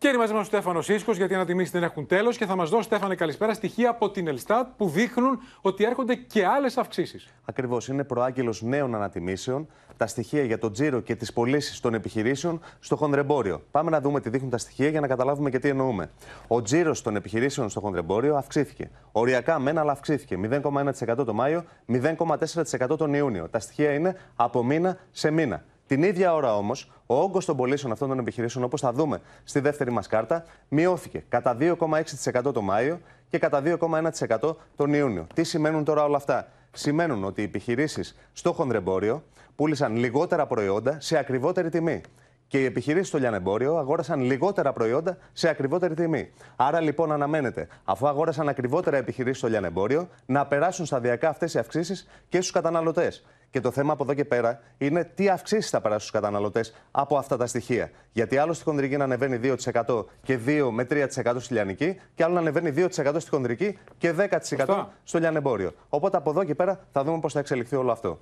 Και είναι μαζί μας ο Στέφανος Σίσκο, γιατί οι ανατιμήσει δεν έχουν τέλος και θα μας δώσει, Στέφανε, καλησπέρα στοιχεία από την Ελστάτ που δείχνουν ότι έρχονται και άλλες αυξήσεις. Ακριβώς, είναι προάγγελος νέων ανατιμήσεων. Τα στοιχεία για τον τζίρο και τις πωλήσεις των επιχειρήσεων στο χονδρεμπόριο. Πάμε να δούμε τι δείχνουν τα στοιχεία για να καταλάβουμε και τι εννοούμε. Ο τζίρος των επιχειρήσεων στο χονδρεμπόριο αυξήθηκε. Οριακά μένα αλλά αυξήθηκε. 0,1% το Μάιο, 0,4% τον Ιούνιο. Τα στοιχεία είναι από μήνα σε μήνα. Την ίδια ώρα όμως, ο όγκος των πωλήσεων αυτών των επιχειρήσεων, όπως θα δούμε στη δεύτερη μας κάρτα, μειώθηκε κατά 2,6% το Μάιο και κατά 2,1% τον Ιούνιο. Τι σημαίνουν τώρα όλα αυτά. Σημαίνουν ότι οι επιχειρήσεις στο χονδρεμπόριο πούλησαν λιγότερα προϊόντα σε ακριβότερη τιμή. Και οι επιχειρήσεις στο λιανεμπόριο αγόρασαν λιγότερα προϊόντα σε ακριβότερη τιμή. Άρα λοιπόν αναμένεται, αφού αγόρασαν ακριβότερα επιχειρήσεις στο λιανεμπόριο, να περάσουν σταδιακά αυτές οι αυξήσεις και στους καταναλωτές. Και το θέμα από εδώ και πέρα είναι τι αυξήσεις θα περάσουν στους καταναλωτές από αυτά τα στοιχεία. Γιατί άλλο στη χονδρική να ανεβαίνει 2% και 2 με 3% στη λιανική, και άλλο να ανεβαίνει 2% στη χονδρική και 10% στο λιανεμπόριο. Οπότε από εδώ και πέρα θα δούμε πώς θα εξελιχθεί όλο αυτό.